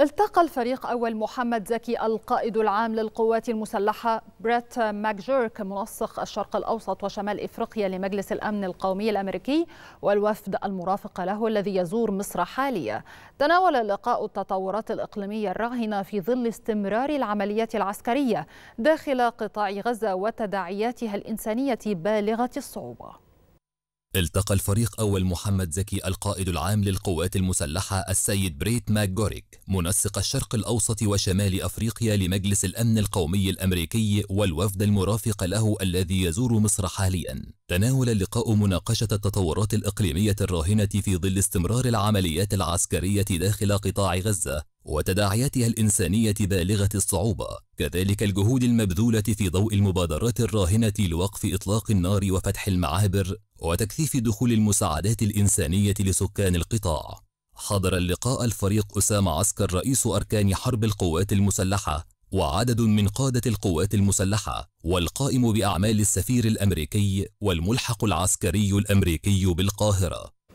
التقى الفريق أول محمد زكي القائد العام للقوات المسلحة بريت ماكجيرك منسق الشرق الأوسط وشمال إفريقيا لمجلس الأمن القومي الأمريكي والوفد المرافق له الذي يزور مصر حاليا تناول اللقاء التطورات الإقليمية الراهنة في ظل استمرار العمليات العسكرية داخل قطاع غزة وتداعياتها الإنسانية بالغة الصعوبة التقى الفريق أول محمد زكي القائد العام للقوات المسلحة السيد بريت ماك جوريك منسق الشرق الأوسط وشمال أفريقيا لمجلس الأمن القومي الأمريكي والوفد المرافق له الذي يزور مصر حاليا تناول اللقاء مناقشة التطورات الإقليمية الراهنة في ظل استمرار العمليات العسكرية داخل قطاع غزة وتداعياتها الإنسانية بالغة الصعوبة كذلك الجهود المبذولة في ضوء المبادرات الراهنة لوقف إطلاق النار وفتح المعابر وتكثيف دخول المساعدات الإنسانية لسكان القطاع حضر اللقاء الفريق أسامة عسكر رئيس أركان حرب القوات المسلحة وعدد من قادة القوات المسلحة والقائم بأعمال السفير الأمريكي والملحق العسكري الأمريكي بالقاهرة